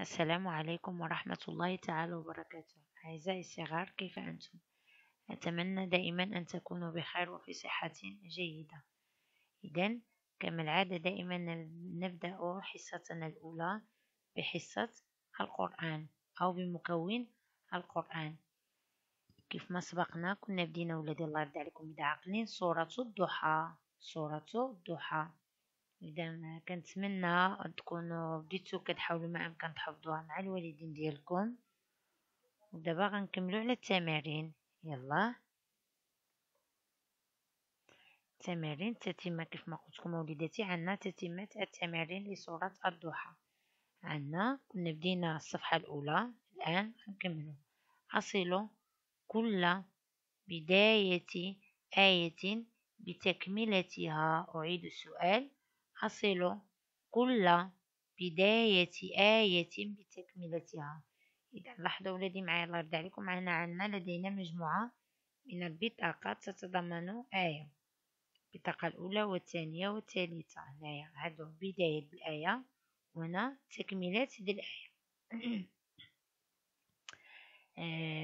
السلام عليكم ورحمة الله تعالى وبركاته أعزائي الصغار كيف أنتم؟ أتمنى دائما أن تكونوا بخير وفي صحة جيدة إذا كما العادة دائما نبدأ حصتنا الأولى بحصة القرآن أو بمكون القرآن كيف ما سبقنا كنا بدينا ولادي الله يرضى عليكم بدا عاقلين سورة الضحى سورة الضحى اذا كنتمنى تكونوا بديتو كتحاولوا ما امكن تحفظوها مع الوالدين ديالكم ودابا غنكملوا على التمارين يلا تمارين تتم كيف ما قلت لكم وليداتي عندنا تتمة التمارين لصورة الضحى عندنا كنا بدينا الصفحة الأولى الآن غنكملوا أصل كل بداية آية بتكملتها أعيد السؤال أصل كل بداية آية بتكملتها إذا لاحظوا ولدي معايا الله يرضي عليكم معنا عندنا لدينا مجموعة من البطاقات تتضمن آية البطاقة الأولى والثانية والثالثة هنايا هادو بداية الآية وهنا تكملة الآية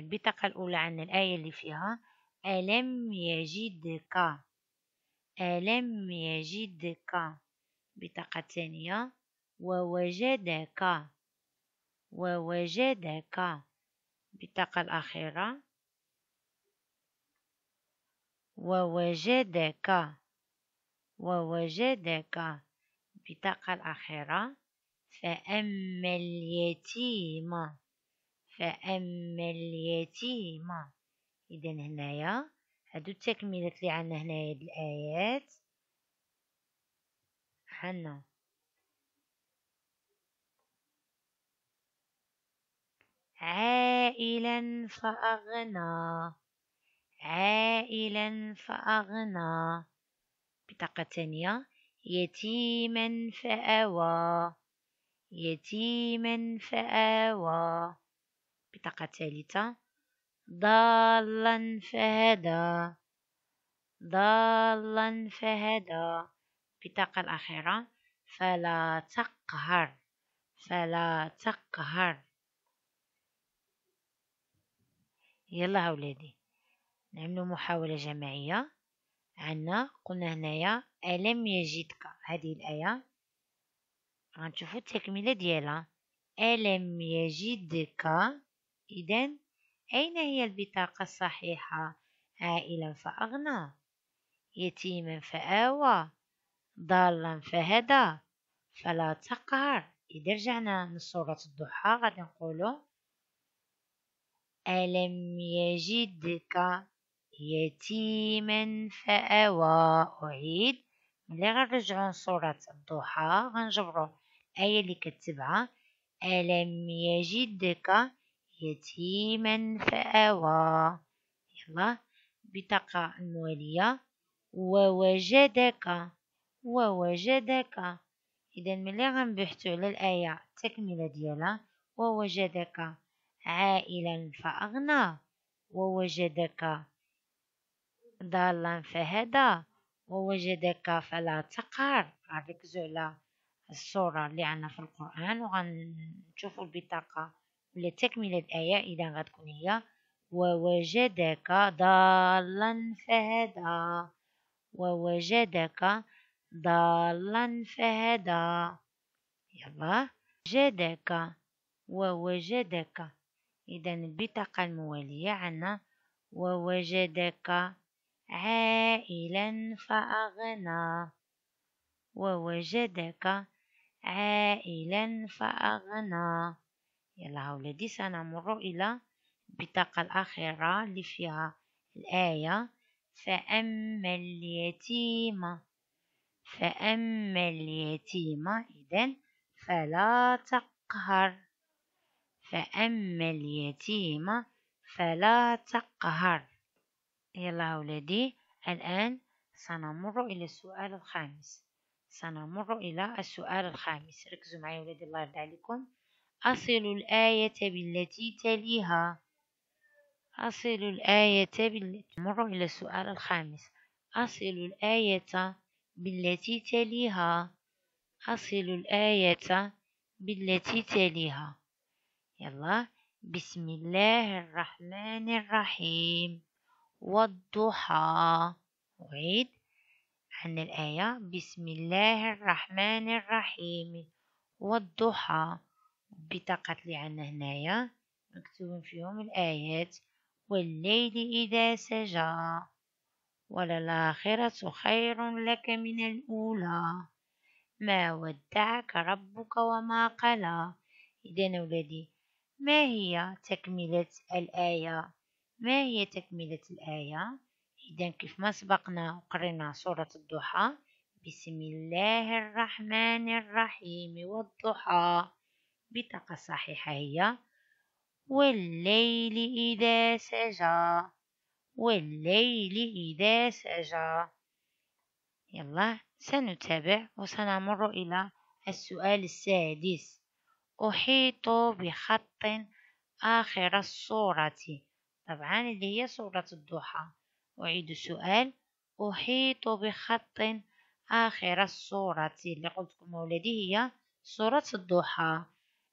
البطاقة الأولى عندنا الآية اللي فيها ألم يجدك ألم يجدك بطاقة ثانية ووجدك ووجدك بطاقة الأخيرة ووجدك ووجدك بطاقة الأخيرة فأما اليتيم فأما اليتيم إذا هنايا هادو التكملات اللي عندنا هنايا الآيات حنا عائلا فأغنى عائلا فأغنى بطاقة تانية يتيما فأوى يتيما فآوى بطاقة ثالثة ضالا فهدى ضالا فهدى البطاقة الأخيرة فلا تقهر فلا تقهر يلا أولادي نعملو محاولة جماعية عنا قلنا هنايا ألم يجدك هذه الآية غنشوفو التكملة ديالها ألم يجدك إذا أين هي البطاقة الصحيحة عائلا فأغنى يتيما فآوى ضالا فهدى فلا تقهر إذا رجعنا لسورة الضحى غادي نقولو ألم يجدك يتيما فأوى أعيد ملي غنرجعو لسورة الضحى غنجبرو الآية اللي كتبعها ألم يجدك يتيما فأوى يلا بطاقة الموالية ووجدك ووجدك إذا ملي غنبحتو على الآية التكملة ديالها ووجدك عائلا فأغنى ووجدك ضالا فهدى ووجدك فلا تقهر غنركزو على الصورة اللي عندنا في القرآن وغنشوفو البطاقة ولا تكملة الآية إذا غتكون هي ووجدك ضالا فهدى ووجدك ضالا فهدى يلا جدك ووجدك إذا البطاقة الموالية عنا ووجدك عائلا فأغنى ووجدك عائلا فأغنى يلا أولادي سنمر إلى البطاقة الأخيرة اللي فيها الآية فأما اليتيمه فأما اليتيم إذا فلا تقهر فأما اليتيم فلا تقهر يلا أولادي الآن سنمر إلى السؤال الخامس سنمر إلى السؤال الخامس ركزوا معي أولادي الله يرضى عليكم أصل الآية بالتي تليها أصل الآية بالتي نمر إلى السؤال الخامس أصل الآية بالتي تليها أصل الآية بالتي تليها يلا بسم الله الرحمن الرحيم والضحى أعيد عن الآية بسم الله الرحمن الرحيم والضحى بطاقة اللي عندنا هنايا مكتوب فيهم الآيات والليل إذا سجى وللآخرة خير لك من الأولى ما ودعك ربك وما قلى إذا أولادي ما هي تكملة الآية ما هي تكملة الآية إذا كيف ما سبقنا وقرينا سورة الضحى بسم الله الرحمن الرحيم والضحى بطاقة صحيحة هي والليل إذا سجى والليل إذا سجى يلا سنتابع وسنمر إلى السؤال السادس أحيط بخط آخر الصورة طبعا اللي هي صورة الضحى أعيد السؤال أحيط بخط آخر الصورة اللي قلت لكم أولادي هي صورة الضحى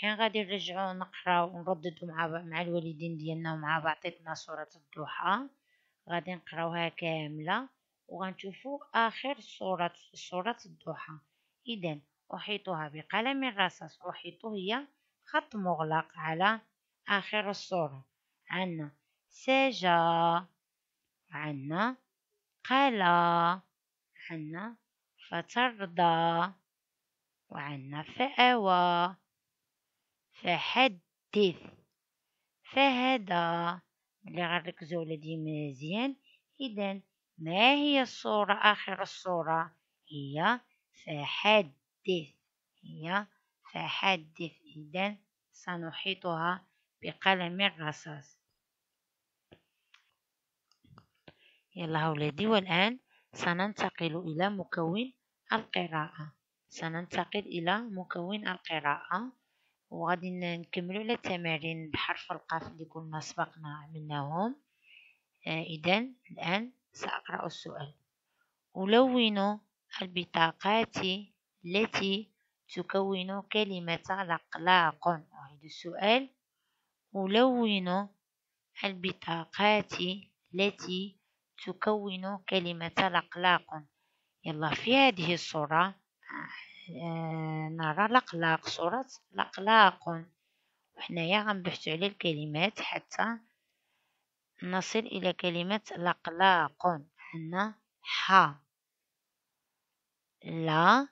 حين غادي نرجعو نقراو ونرددو مع مع الوالدين ديالنا ومع بعضياتنا صورة الضحى غادي نقراوها كامله وغنشوفوا اخر صوره صوره الضحى اذا احيطها بقلم الرصاص احيط هي خط مغلق على اخر الصوره عندنا سجا عندنا قلا عندنا فترضى وعندنا فأوى فحدث فهدى اللي غنركزو على دي مزيان اذا ما هي الصورة اخر الصورة هي فحدث هي فحدث اذا سنحيطها بقلم الرصاص يلا أولادي والآن سننتقل إلى مكون القراءة سننتقل إلى مكون القراءة وغادي نكملو على التمارين بحرف القاف اللي كنا سبقنا عملناهم آه اذا الان ساقرا السؤال ألون البطاقات التي تكون كلمة الأقلاق أعيد السؤال ألون البطاقات التي تكون كلمة الأقلاق يلا في هذه الصورة آه، آه، نرى لقلاق صورة لقلاق وحنايا غنبحثو على الكلمات حتى نصل إلى كلمة لقلاق عندنا ح لا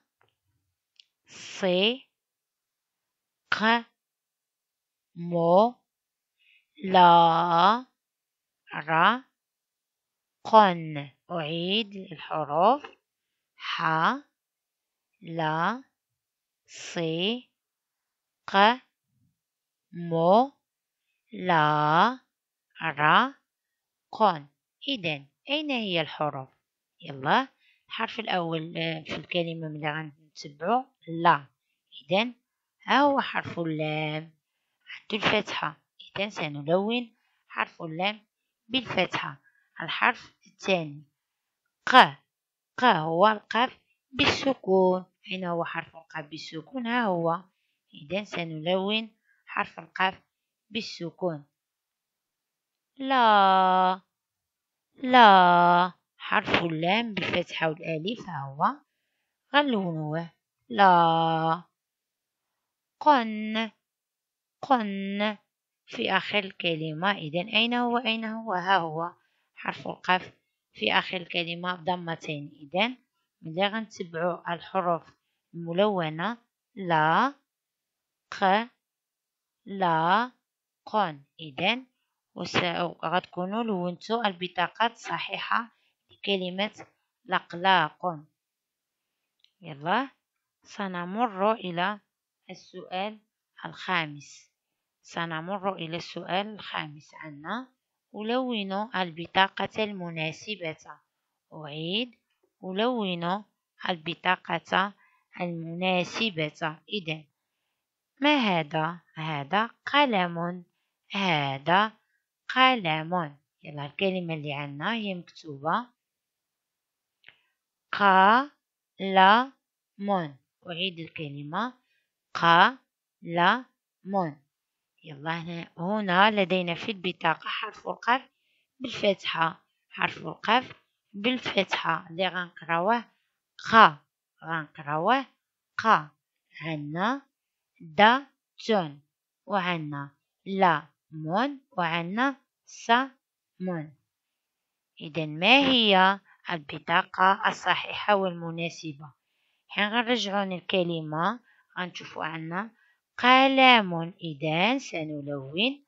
سي ق مو لا را قن أعيد الحروف ح لا سي ق, مو لا را ق إذا أين هي الحروف يلا الحرف الأول آه، في الكلمة من غنتبعو لا إذا ها هو حرف اللام عنده الفتحة إذا سنلون حرف اللام بالفتحة الحرف الثاني ق ق هو القاف بالسكون أين هو حرف القاف بالسكون ها هو إذا سنلون حرف القاف بالسكون لا لا حرف اللام بالفتحة والألف ها هو غنلونوه لا قن قن في آخر الكلمة إذا أين هو أين هو ها هو حرف القاف في آخر الكلمة بضمتين إذا ملي غنتبعو الحروف الملونة لا ق لا قون إذن وغتكونو لونتو البطاقات الصحيحة لكلمة لقلاق يلا سنمر إلى السؤال الخامس سنمر إلى السؤال الخامس عنا ولونوا البطاقة المناسبة أعيد ألون البطاقة المناسبة إذا ما هذا؟ هذا قلم هذا قلم يلا الكلمة اللي عندنا هي مكتوبة م أعيد الكلمة م يلا هنا, هنا لدينا في البطاقة حرف القاف بالفتحة حرف القاف بالفتحة اللي غنقراوه قا غنقراوه قا عنا دا تون وعنا لا مون وعنا سا مون إذا ما هي البطاقة الصحيحة والمناسبة حين غنرجعو للكلمة غنشوفو عنا قلم إذا سنلون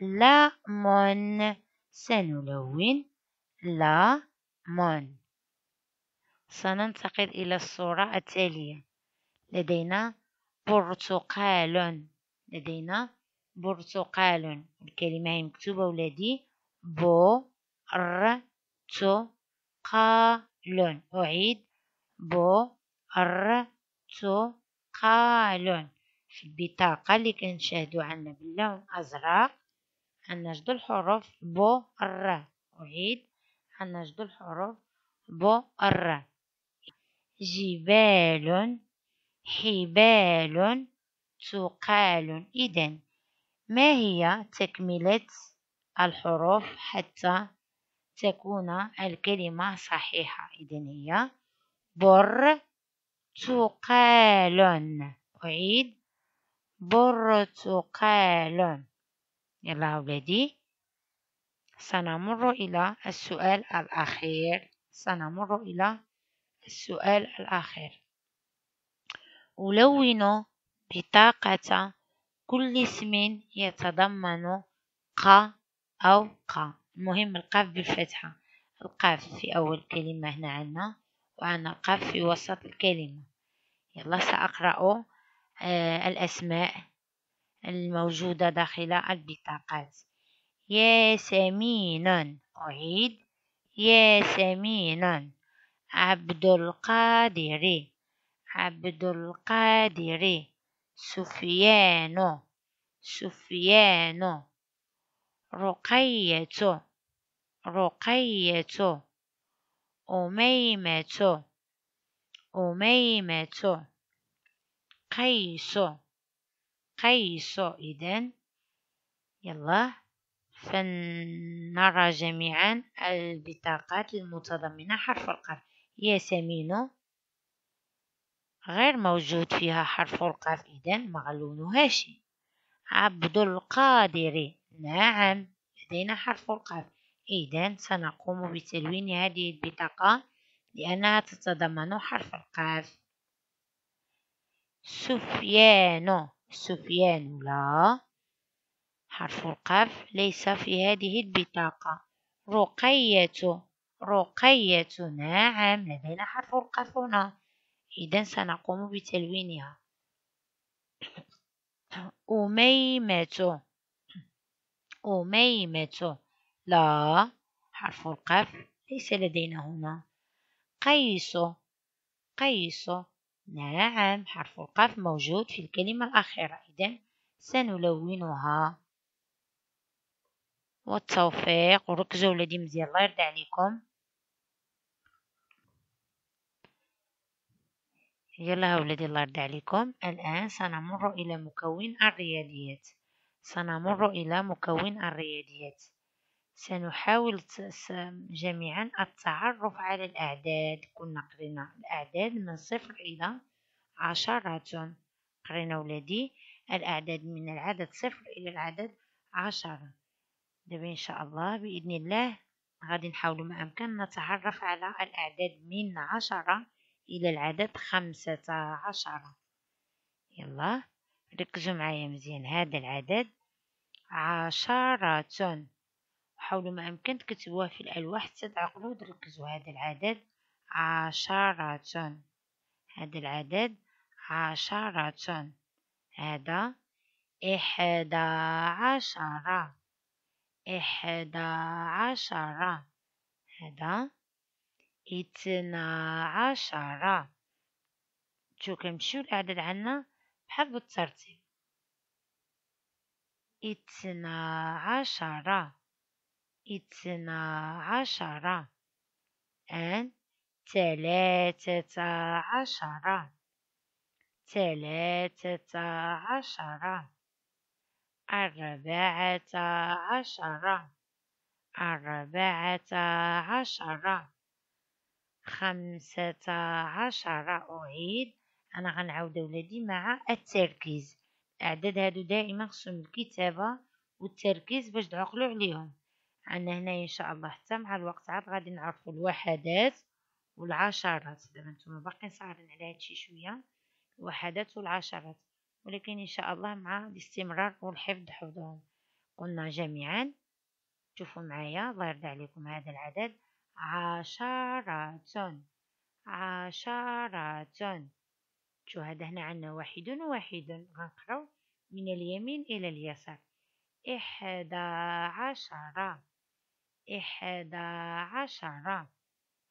لام سنلون لا مون سننتقل إلى الصورة التالية لدينا برتقال لدينا برتقال الكلمة هي مكتوبة ولادي بو ر تو قالون أعيد بو ر تو قالون في البطاقة اللي كنشاهدو عندنا باللون أزرق غنجدو الحروف بو ر أعيد حناش الحروف بو بر جبال حبال تقال إذن ما هي تكملة الحروف حتى تكون الكلمة صحيحة إذن هي بر تقال أعيد برتقال يلا أولادي سنمر إلى السؤال الأخير سنمر إلى السؤال الأخير ألون بطاقة كل اسم يتضمن ق أو ق المهم القاف بالفتحة القاف في أول كلمة هنا عنا وعنا القاف في وسط الكلمة يلا سأقرأ آه الأسماء الموجودة داخل البطاقات ياسمين أعيد ياسمين عبد القادر عبد القادر سفيان سفيان رقية رقية أميمة أميمة قيس قيس إذن يلا فنرى جميعا البطاقات المتضمنة حرف القاف ياسمين غير موجود فيها حرف القاف إذا مغلون هاشم عبد القادر نعم لدينا حرف القاف إذا سنقوم بتلوين هذه البطاقة لأنها تتضمن حرف القاف سفيان سفيان لا حرف القاف ليس في هذه البطاقة رقية رقية نعم لدينا حرف القاف هنا إذا سنقوم بتلوينها أميمة أميمة لا حرف القاف ليس لدينا هنا قيس قيس نعم حرف القاف موجود في الكلمة الأخيرة إذا سنلونها والتوفيق وركزوا ولادي مزيان الله يرضي عليكم يلا ولادي الله يرضي عليكم الآن سنمر إلى مكون الرياضيات سنمر إلى مكون الرياضيات سنحاول جميعا التعرف على الأعداد كنا قرينا الأعداد من صفر إلى عشرة قرينا ولادي الأعداد من العدد صفر إلى العدد عشرة دابا ان شاء الله باذن الله غادي نحاولوا ما امكن نتعرف على الاعداد من عشرة الى العدد خمسة عشرة يلا ركزوا معايا مزيان هذا العدد عشرة حاولوا ما امكن تكتبوها في الالواح حتى تعقلوا تركزوا هذا العدد عشرة هذا العدد عشرة هذا إحدى عشرة إحدى عشرة هذا اثنا عشرة شو كنمشيو الأعداد عنا بحال بالترتيب اثنا عشرة اثنا عشرة أن ثلاثة عشرة ثلاثة عشرة أربعة عشرة أربعة عشرة خمسة عشرة أعيد أنا غنعاود أولادي مع التركيز الأعداد هادو دائما خصهم الكتابة والتركيز باش تعقلوا عليهم عندنا هنا إن شاء الله حتى مع الوقت عاد غادي نعرفوا الوحدات والعشرات دابا نتوما باقيين صغارين على هادشي شوية الوحدات والعشرات ولكن إن شاء الله مع الاستمرار والحفظ حفظهم قلنا جميعا شوفوا معايا الله يرضى عليكم هذا العدد عشرة عشرة شو هذا هنا عندنا واحد وواحد غنقراو من اليمين إلى اليسار إحدى عشرة إحدى عشرة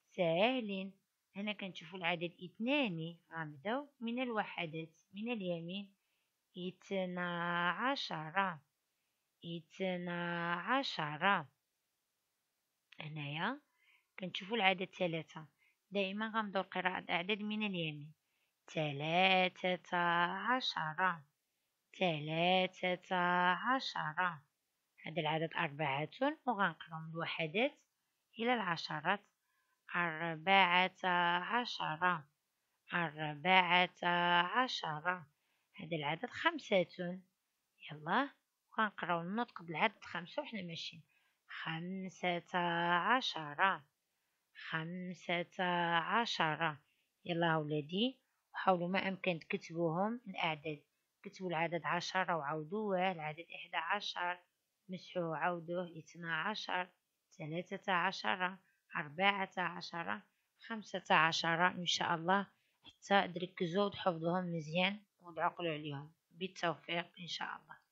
سهل هنا كنشوفوا العدد اثنان غنبداو من الوحدات من اليمين اثنا عشرة اثنا عشرة هنايا كنشوفوا العدد ثلاثة دائما غنبداو قراءة الأعداد من اليمين ثلاثة عشرة ثلاثة عشرة هذا العدد أربعة وغنقراو من الوحدات إلى العشرات أربعة عشرة أربعة عشرة هذا العدد خمسة يلا وغنقراو النطق بالعدد خمسة وحنا ماشيين خمسة عشرة خمسة عشرة يلا أولادي حاولوا ما أمكن تكتبوهم الأعداد كتبوا العدد عشرة وعاودوه العدد إحدى عشر مسحوه وعاودوه اثنا عشر ثلاثة عشرة أربعة عشرة خمسة عشرة إن شاء الله حتى تركزوا وتحفظوهم مزيان والعقل عليهم بالتوفيق إن شاء الله